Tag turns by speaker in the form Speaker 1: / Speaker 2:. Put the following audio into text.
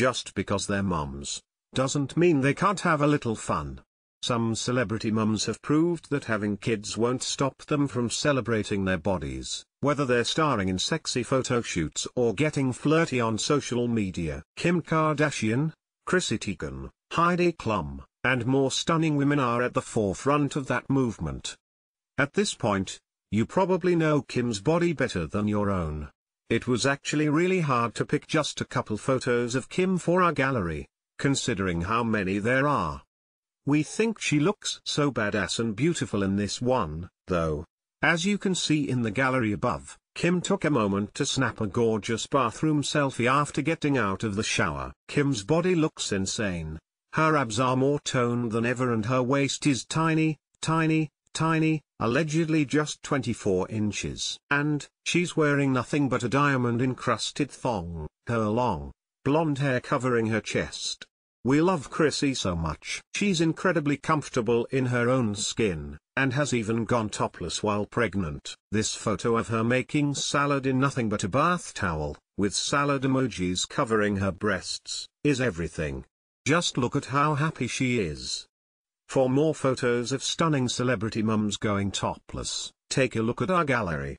Speaker 1: just because they're mums, doesn't mean they can't have a little fun. Some celebrity mums have proved that having kids won't stop them from celebrating their bodies, whether they're starring in sexy photo shoots or getting flirty on social media. Kim Kardashian, Chrissy Teigen, Heidi Klum, and more stunning women are at the forefront of that movement. At this point, you probably know Kim's body better than your own. It was actually really hard to pick just a couple photos of Kim for our gallery, considering how many there are. We think she looks so badass and beautiful in this one, though. As you can see in the gallery above, Kim took a moment to snap a gorgeous bathroom selfie after getting out of the shower. Kim's body looks insane. Her abs are more toned than ever and her waist is tiny, tiny, tiny, allegedly just 24 inches. And, she's wearing nothing but a diamond-encrusted thong, her long, blonde hair covering her chest. We love Chrissy so much. She's incredibly comfortable in her own skin, and has even gone topless while pregnant. This photo of her making salad in nothing but a bath towel, with salad emojis covering her breasts, is everything. Just look at how happy she is. For more photos of stunning celebrity mums going topless, take a look at our gallery.